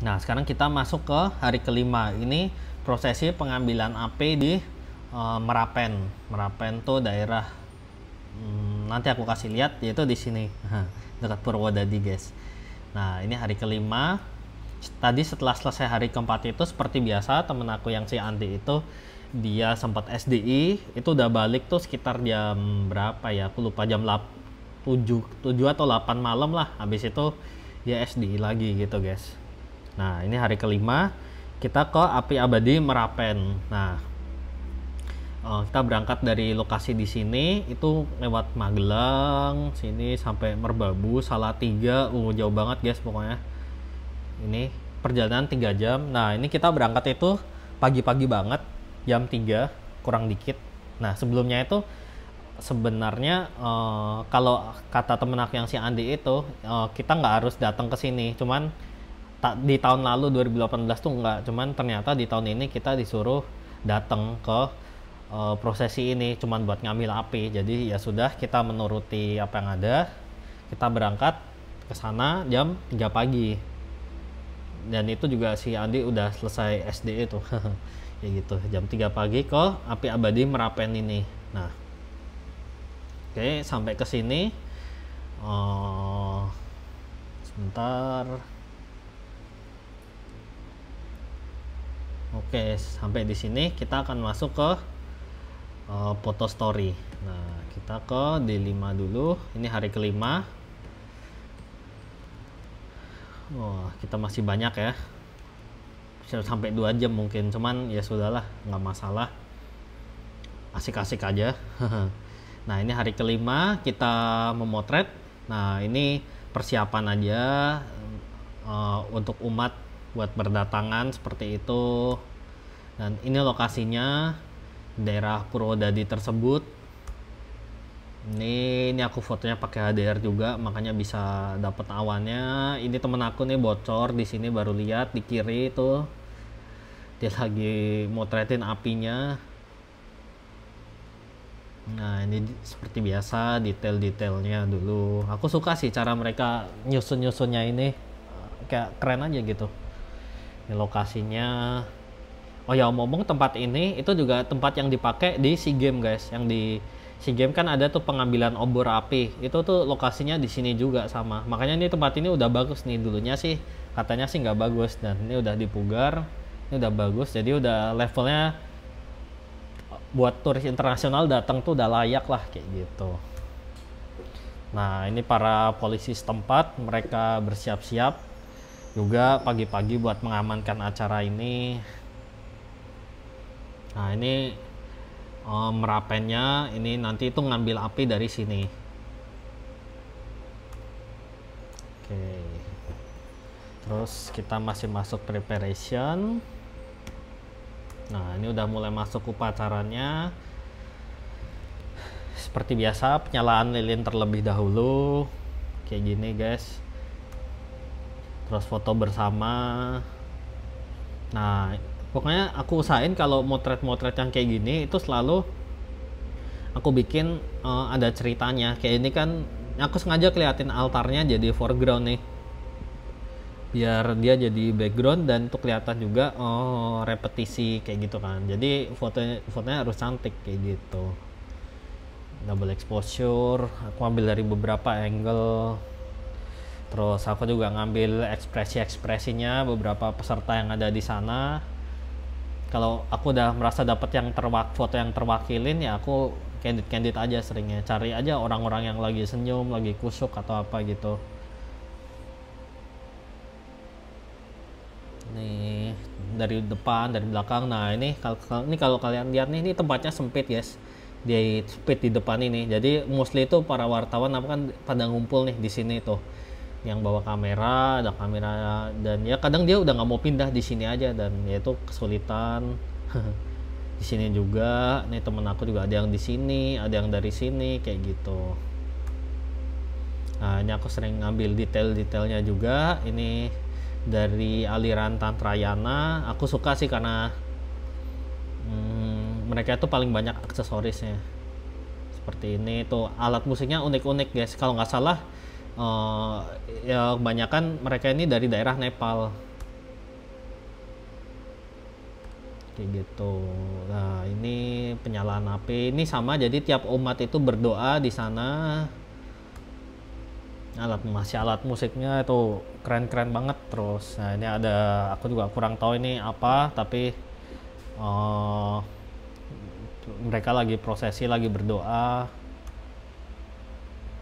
Nah, sekarang kita masuk ke hari kelima. Ini prosesi pengambilan AP di uh, Merapen. Merapen tuh daerah hmm, nanti aku kasih lihat yaitu di sini dekat Purwodadi, guys. Nah, ini hari kelima. Tadi setelah selesai hari keempat itu seperti biasa temen aku yang si Andi itu dia sempat SDI itu udah balik tuh sekitar jam berapa ya aku lupa jam 7 7 atau 8 malam lah habis itu dia SDI lagi gitu guys Nah, ini hari kelima kita ke api abadi Merapen. Nah, eh, kita berangkat dari lokasi di sini itu lewat Magelang, sini sampai Merbabu, salah tiga Uh, jauh banget guys pokoknya. Ini perjalanan tiga jam. Nah, ini kita berangkat itu pagi-pagi banget, jam tiga kurang dikit. Nah, sebelumnya itu sebenarnya uh, kalau kata temen aku yang si Andi itu uh, kita nggak harus datang ke sini, cuman ta di tahun lalu 2018 tuh enggak, cuman ternyata di tahun ini kita disuruh datang ke uh, prosesi ini cuman buat ngambil api. Jadi ya sudah kita menuruti apa yang ada. Kita berangkat ke sana jam 3 pagi. Dan itu juga si Andi udah selesai SD itu. ya gitu, jam 3 pagi ke Api Abadi Merapen ini. Nah. Oke, sampai ke sini. Uh, sebentar Oke, sampai di sini kita akan masuk ke uh, foto story. Nah, kita ke D5 dulu. Ini hari kelima. Wah, kita masih banyak ya. Sampai dua jam mungkin, cuman ya sudahlah, nggak masalah. Asik-asik aja. nah, ini hari kelima kita memotret. Nah, ini persiapan aja uh, untuk umat buat berdatangan seperti itu dan ini lokasinya daerah Purwodadi tersebut ini ini aku fotonya pakai HDR juga makanya bisa dapat awannya ini temen aku nih bocor di sini baru lihat di kiri itu dia lagi motretin apinya nah ini seperti biasa detail-detailnya dulu aku suka sih cara mereka nyusun-nyusunnya ini kayak keren aja gitu ini lokasinya. Oh ya omong-omong tempat ini itu juga tempat yang dipakai di SEA Game guys. Yang di SEA Game kan ada tuh pengambilan obor api. Itu tuh lokasinya di sini juga sama. Makanya ini tempat ini udah bagus nih. Dulunya sih katanya sih nggak bagus. Dan ini udah dipugar. Ini udah bagus. Jadi udah levelnya buat turis internasional datang tuh udah layak lah kayak gitu. Nah, ini para polisi setempat mereka bersiap-siap juga pagi-pagi buat mengamankan acara ini nah ini um, merapennya ini nanti itu ngambil api dari sini oke terus kita masih masuk preparation nah ini udah mulai masuk upacaranya seperti biasa penyalaan lilin terlebih dahulu kayak gini guys terus foto bersama nah pokoknya aku usahain kalau motret-motret yang kayak gini itu selalu aku bikin uh, ada ceritanya kayak ini kan aku sengaja keliatin altarnya jadi foreground nih biar dia jadi background dan tuh kelihatan juga oh repetisi kayak gitu kan jadi fotonya fotonya harus cantik kayak gitu double exposure aku ambil dari beberapa angle Terus aku juga ngambil ekspresi-ekspresinya beberapa peserta yang ada di sana. Kalau aku udah merasa dapat yang terwak foto yang terwakilin ya aku candid-candid aja seringnya. Cari aja orang-orang yang lagi senyum, lagi kusuk atau apa gitu. Nih dari depan, dari belakang. Nah, ini kalau ini kalau kalian lihat nih ini tempatnya sempit, guys di sempit di depan ini. Jadi mostly itu para wartawan apa kan pada ngumpul nih di sini tuh yang bawa kamera ada kamera dan ya kadang dia udah nggak mau pindah di sini aja dan ya itu kesulitan di sini juga nih temen aku juga ada yang di sini ada yang dari sini kayak gitu nah ini aku sering ngambil detail-detailnya juga ini dari aliran Tantrayana aku suka sih karena hmm, mereka itu paling banyak aksesorisnya seperti ini tuh alat musiknya unik-unik guys kalau nggak salah uh, ya kebanyakan mereka ini dari daerah Nepal kayak gitu nah ini penyalaan api ini sama jadi tiap umat itu berdoa di sana alat masih alat musiknya itu keren-keren banget terus nah ini ada aku juga kurang tahu ini apa tapi uh, mereka lagi prosesi lagi berdoa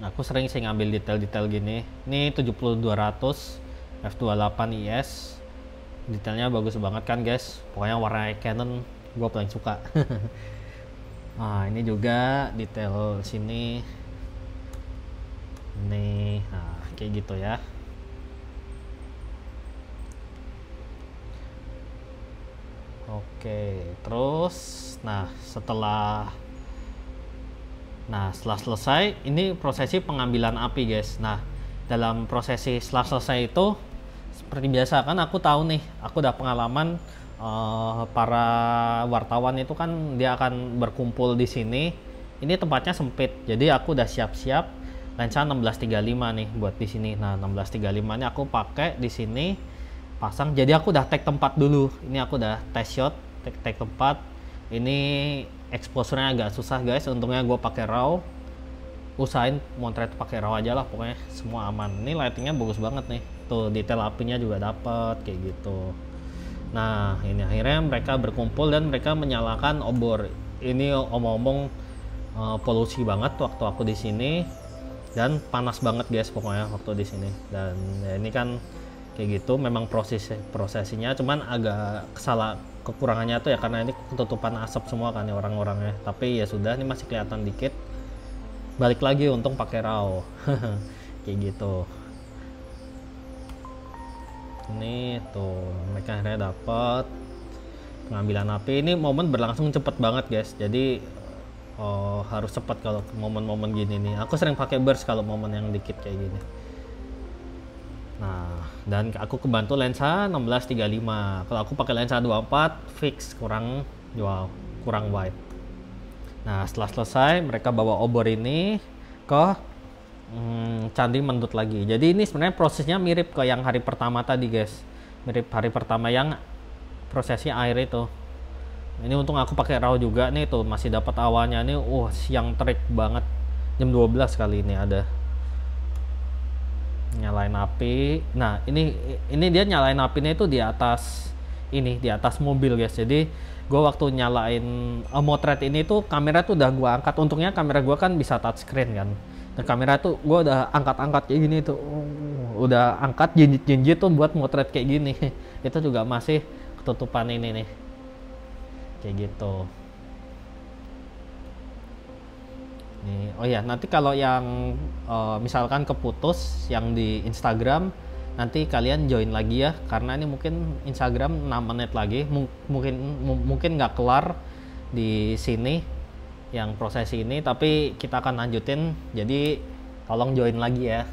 aku sering sih ngambil detail-detail gini ini 7200 f28 IS detailnya bagus banget kan guys pokoknya warna Canon gue paling suka nah ini juga detail sini nih nah, kayak gitu ya oke terus nah setelah Nah, setelah selesai, ini prosesi pengambilan api, guys. Nah, dalam prosesi setelah selesai itu, seperti biasa kan aku tahu nih, aku udah pengalaman uh, para wartawan itu kan dia akan berkumpul di sini. Ini tempatnya sempit, jadi aku udah siap-siap lensa 1635 nih buat di sini. Nah, 1635 ini aku pakai di sini pasang. Jadi aku udah take tempat dulu. Ini aku udah test shot, take tag tempat. Ini exposure-nya agak susah guys untungnya gue pakai raw usahain motret pakai raw aja lah pokoknya semua aman ini lightingnya bagus banget nih tuh detail apinya juga dapat kayak gitu nah ini akhirnya mereka berkumpul dan mereka menyalakan obor ini omong-omong uh, polusi banget waktu aku di sini dan panas banget guys pokoknya waktu di sini dan ya ini kan kayak gitu memang proses prosesinya cuman agak kesalah kekurangannya tuh ya karena ini ketutupan asap semua kan ya orang-orangnya tapi ya sudah ini masih kelihatan dikit balik lagi untung pakai raw kayak gitu ini tuh mereka akhirnya dapat pengambilan api ini momen berlangsung cepet banget guys jadi oh, harus cepat kalau momen-momen gini nih aku sering pakai burst kalau momen yang dikit kayak gini Nah, dan aku kebantu lensa 1635. Kalau aku pakai lensa 24 fix kurang jual kurang wide. Nah, setelah selesai mereka bawa obor ini ke hmm, candi mendut lagi. Jadi ini sebenarnya prosesnya mirip ke yang hari pertama tadi, guys. Mirip hari pertama yang prosesnya air itu. Ini untung aku pakai raw juga nih tuh, masih dapat awalnya nih. Uh, siang terik banget. Jam 12 kali ini ada nyalain api. Nah, ini ini dia nyalain apinya itu di atas ini, di atas mobil, guys. Jadi, gue waktu nyalain uh, motret ini tuh kamera tuh udah gue angkat. Untungnya kamera gue kan bisa touch screen kan. Dan nah, kamera tuh gue udah angkat-angkat kayak gini tuh. Uh, udah angkat jinjit-jinjit tuh buat motret kayak gini. itu juga masih ketutupan ini nih. Kayak gitu. Nih, oh ya, nanti kalau yang uh, misalkan keputus yang di Instagram nanti kalian join lagi ya karena ini mungkin Instagram 6 menit lagi M mungkin mungkin nggak kelar di sini yang proses ini tapi kita akan lanjutin jadi tolong join lagi ya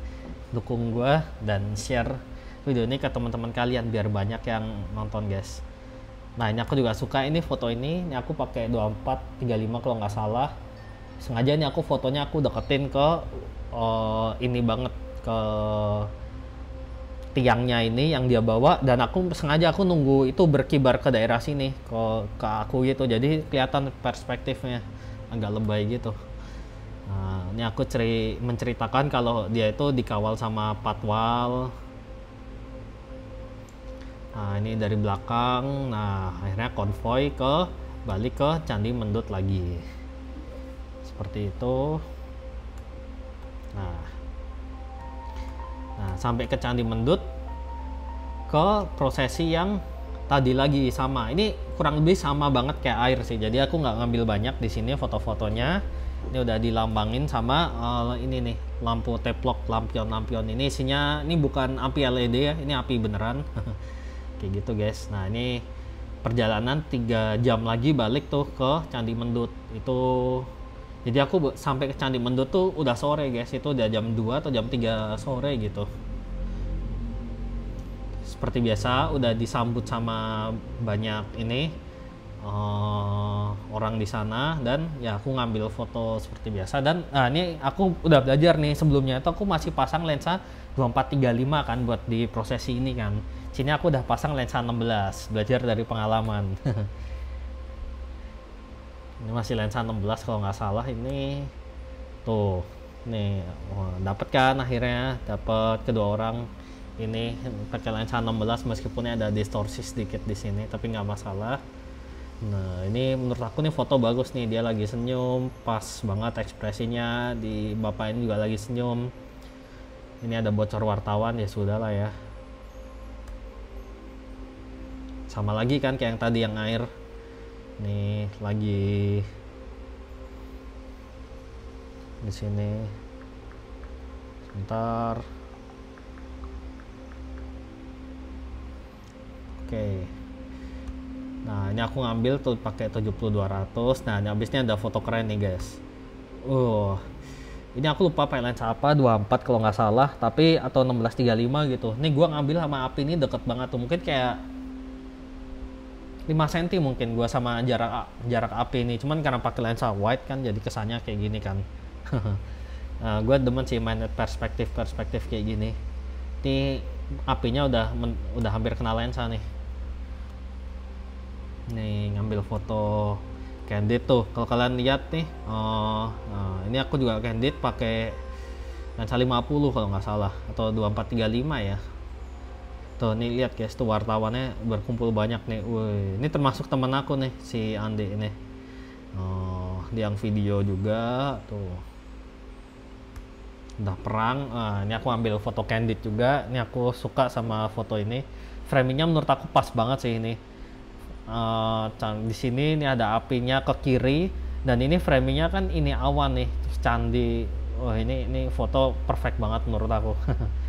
dukung gue dan share video ini ke teman-teman kalian biar banyak yang nonton guys nah ini aku juga suka ini foto ini ini aku pakai 2435 kalau nggak salah sengaja nih aku fotonya aku deketin ke uh, ini banget ke tiangnya ini yang dia bawa dan aku sengaja aku nunggu itu berkibar ke daerah sini ke ke aku gitu jadi kelihatan perspektifnya agak lebay gitu nah, ini aku ceri menceritakan kalau dia itu dikawal sama patwal nah ini dari belakang nah akhirnya konvoy ke balik ke candi mendut lagi seperti itu nah nah sampai ke Candi Mendut ke prosesi yang tadi lagi sama ini kurang lebih sama banget kayak air sih jadi aku nggak ngambil banyak di sini foto-fotonya ini udah dilambangin sama uh, ini nih lampu teplok lampion-lampion ini isinya ini bukan api LED ya ini api beneran kayak gitu guys nah ini perjalanan tiga jam lagi balik tuh ke Candi Mendut itu jadi aku sampai ke Candi Mendut tuh udah sore guys itu udah jam 2 atau jam 3 sore gitu seperti biasa udah disambut sama banyak ini uh, orang di sana dan ya aku ngambil foto seperti biasa dan nah ini aku udah belajar nih sebelumnya itu aku masih pasang lensa 2435 kan buat di prosesi ini kan sini aku udah pasang lensa 16 belajar dari pengalaman ini masih lensa 16 kalau nggak salah ini tuh nih oh, dapat kan akhirnya dapat kedua orang ini pakai lensa 16 meskipun ada distorsi sedikit di sini tapi nggak masalah nah ini menurut aku nih foto bagus nih dia lagi senyum pas banget ekspresinya di bapak ini juga lagi senyum ini ada bocor wartawan ya sudah lah ya sama lagi kan kayak yang tadi yang air nih lagi di sini sebentar oke nah ini aku ngambil tuh pakai 7200 nah ini habisnya ada foto keren nih guys uh ini aku lupa pakai lensa apa 24 kalau nggak salah tapi atau 1635 gitu nih gua ngambil sama api ini deket banget tuh mungkin kayak 5 cm mungkin gua sama jarak jarak api ini cuman karena pakai lensa wide kan jadi kesannya kayak gini kan nah, eh, gue demen sih main perspektif perspektif kayak gini ini apinya udah men, udah hampir kena lensa nih nih ngambil foto candid tuh kalau kalian lihat nih oh, nah, ini aku juga candid pakai lensa 50 kalau nggak salah atau 2435 ya Tuh nih lihat guys, tuh wartawannya berkumpul banyak nih. Woi, ini termasuk teman aku nih si Andi ini. Oh, yang video juga tuh. Udah perang, nah, ini aku ambil foto candid juga. Ini aku suka sama foto ini. Framingnya menurut aku pas banget sih ini. Uh, di sini ini ada apinya ke kiri dan ini framingnya kan ini awan nih terus candi wah oh, ini ini foto perfect banget menurut aku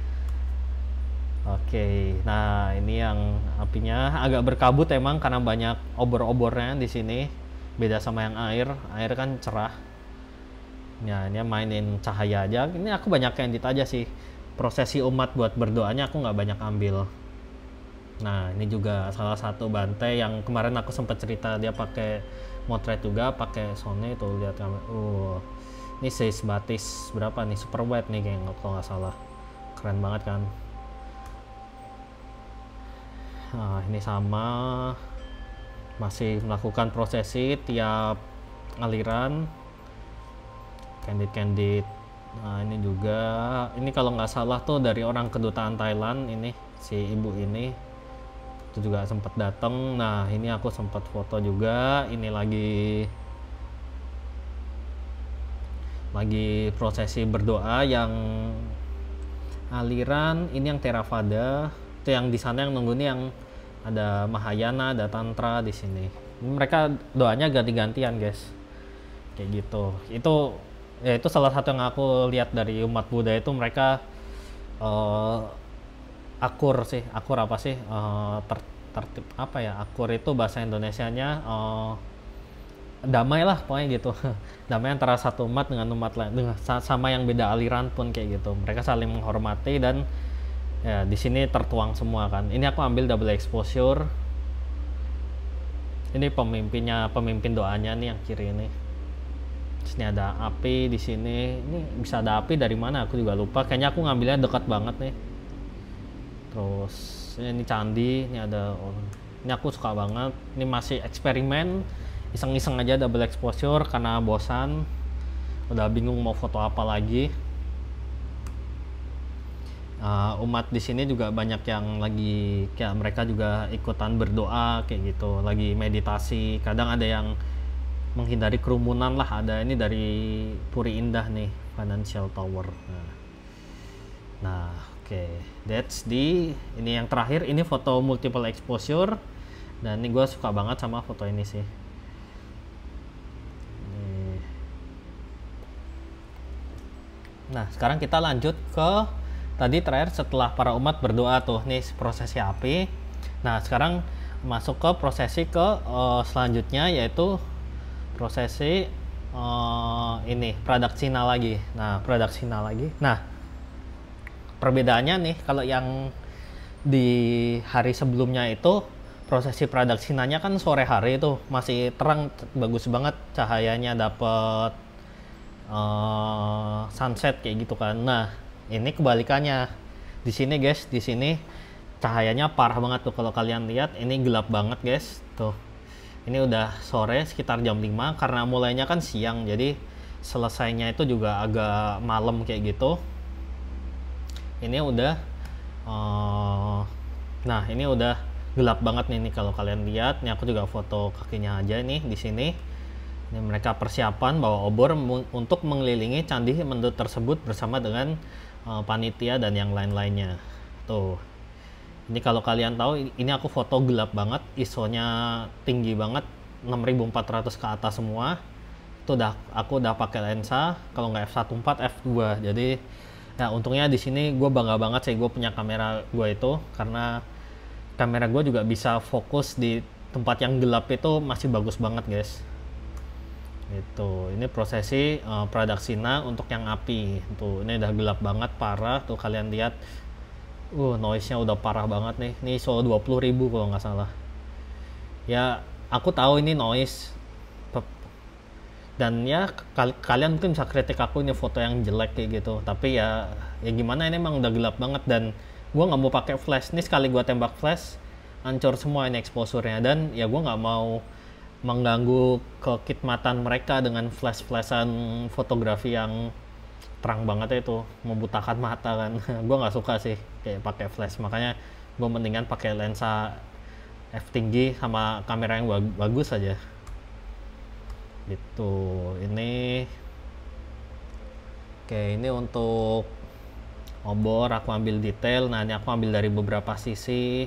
Oke, nah ini yang apinya agak berkabut emang karena banyak obor-obornya di sini. Beda sama yang air, air kan cerah. Ya, ini mainin cahaya aja. Ini aku banyak candid aja sih. Prosesi umat buat berdoanya aku nggak banyak ambil. Nah, ini juga salah satu bantai yang kemarin aku sempat cerita dia pakai motret juga, pakai Sony itu lihat kamera. Uh, ini seis batis berapa nih super wide nih kayak kalau nggak salah. Keren banget kan nah, ini sama masih melakukan prosesi tiap aliran candid-candid nah ini juga ini kalau nggak salah tuh dari orang kedutaan Thailand ini si ibu ini itu juga sempat datang nah ini aku sempat foto juga ini lagi lagi prosesi berdoa yang aliran ini yang terafada itu yang di sana yang nunggu nih yang ada Mahayana ada Tantra di sini mereka doanya ganti-gantian guys kayak gitu itu ya itu salah satu yang aku lihat dari umat Buddha itu mereka uh, akur sih akur apa sih uh, ter, tertib apa ya akur itu bahasa Indonesianya uh, damai lah pokoknya gitu damai antara satu umat dengan umat lain dengan sama yang beda aliran pun kayak gitu mereka saling menghormati dan ya di sini tertuang semua kan ini aku ambil double exposure ini pemimpinnya pemimpin doanya nih yang kiri ini sini ada api di sini ini bisa ada api dari mana aku juga lupa kayaknya aku ngambilnya dekat banget nih terus ini candi ini ada oh, ini aku suka banget ini masih eksperimen iseng-iseng aja double exposure karena bosan udah bingung mau foto apa lagi uh, umat di sini juga banyak yang lagi kayak mereka juga ikutan berdoa kayak gitu lagi meditasi kadang ada yang menghindari kerumunan lah ada ini dari Puri Indah nih Financial Tower nah, nah oke okay. that's di ini yang terakhir ini foto multiple exposure dan ini gue suka banget sama foto ini sih nah sekarang kita lanjut ke tadi terakhir setelah para umat berdoa tuh nih prosesi api nah sekarang masuk ke prosesi ke uh, selanjutnya yaitu prosesi uh, ini pradaksina lagi nah pradaksina lagi nah perbedaannya nih kalau yang di hari sebelumnya itu prosesi pradaksinanya kan sore hari itu masih terang bagus banget cahayanya dapat uh, eh, sunset kayak gitu kan nah ini kebalikannya di sini guys di sini cahayanya parah banget tuh kalau kalian lihat ini gelap banget guys tuh ini udah sore sekitar jam 5 karena mulainya kan siang jadi selesainya itu juga agak malam kayak gitu ini udah uh, nah ini udah gelap banget nih, nih kalau kalian lihat ini aku juga foto kakinya aja nih di sini ini mereka persiapan bawa obor untuk mengelilingi candi mendut tersebut bersama dengan Eh, panitia dan yang lain-lainnya. Tuh. Ini kalau kalian tahu ini aku foto gelap banget, ISONya tinggi banget, 6400 ke atas semua. Itu udah aku udah pakai lensa kalau nggak f1.4 f2. Jadi ya untungnya di sini gue bangga banget sih gue punya kamera gue itu karena kamera gue juga bisa fokus di tempat yang gelap itu masih bagus banget guys itu, ini prosesi uh, eh, pradaksina untuk yang api. Tuh, gitu. ini udah gelap banget, parah. Tuh kalian lihat, uh, noise-nya udah parah banget nih. Ini soal 20 ribu kalau nggak salah. Ya, aku tahu ini noise. Dan ya, kal kalian mungkin bisa kritik aku ini foto yang jelek kayak gitu. Tapi ya, ya gimana ini emang udah gelap banget dan gue nggak mau pakai flash. nih sekali gue tembak flash, hancur semua ini exposure-nya. Dan ya gue nggak mau mengganggu kekitmatan mereka dengan flash-flashan fotografi yang terang banget ya itu membutakan mata kan gue nggak suka sih kayak pakai flash makanya gue mendingan pakai lensa f tinggi sama kamera yang bag bagus aja gitu ini oke ini untuk obor aku ambil detail nah ini aku ambil dari beberapa sisi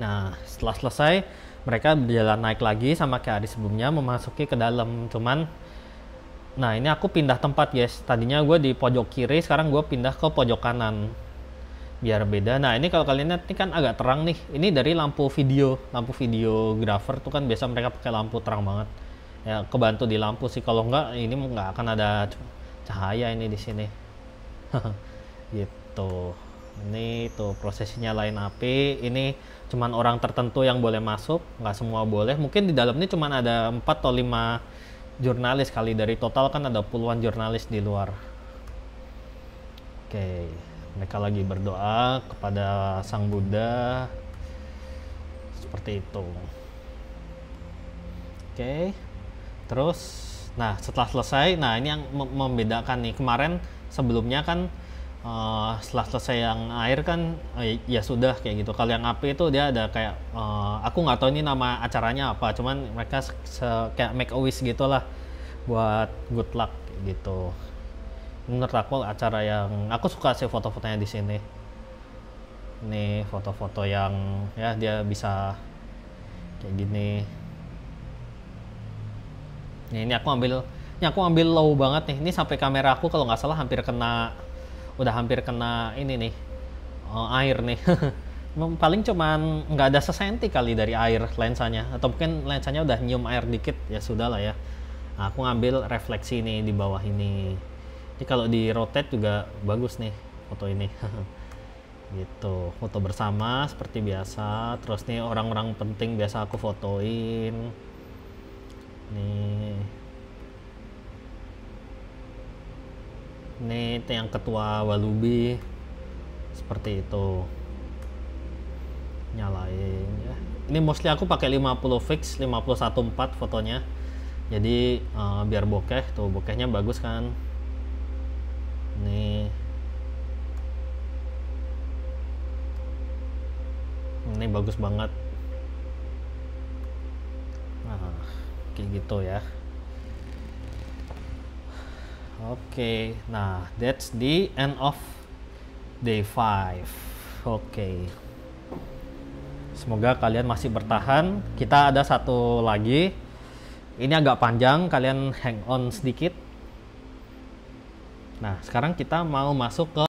nah setelah selesai mereka berjalan naik lagi sama kayak hari sebelumnya memasuki ke dalam cuman nah ini aku pindah tempat guys tadinya gue di pojok kiri sekarang gue pindah ke pojok kanan biar beda nah ini kalau kalian lihat ini kan agak terang nih ini dari lampu video lampu video grafer tuh kan biasa mereka pakai lampu terang banget ya kebantu di lampu sih kalau enggak ini enggak akan ada cahaya ini di sini gitu ini tuh prosesinya lain api ini cuman orang tertentu yang boleh masuk nggak semua boleh mungkin di dalam ini cuman ada empat atau lima jurnalis kali dari total kan ada puluhan jurnalis di luar oke mereka lagi berdoa kepada sang Buddha seperti itu oke terus nah setelah selesai nah ini yang membedakan nih kemarin sebelumnya kan uh, setelah selesai yang air kan uh, ya sudah kayak gitu kalau yang api itu dia ada kayak uh, aku nggak tahu ini nama acaranya apa cuman mereka kayak make a wish gitulah buat good luck gitu menurut aku acara yang aku suka sih foto-fotonya di sini ini foto-foto yang ya dia bisa kayak gini ini aku ambil ini aku ambil low banget nih ini sampai kamera aku kalau nggak salah hampir kena udah hampir kena ini nih uh, air nih paling cuman nggak ada sesenti kali dari air lensanya atau mungkin lensanya udah nyium air dikit ya sudah lah ya nah, aku ngambil refleksi ini di bawah ini jadi kalau di rotate juga bagus nih foto ini gitu foto bersama seperti biasa terus nih orang-orang penting biasa aku fotoin nih ini yang ketua walubi seperti itu nyalain ya ini mostly aku pakai 50 fix 514 fotonya jadi uh, biar bokeh tuh bokehnya bagus kan nih ini bagus banget nah kayak gitu ya Oke, nah that's the end of day 5 oke okay. semoga kalian masih bertahan kita ada satu lagi ini agak panjang kalian hang on sedikit nah sekarang kita mau masuk ke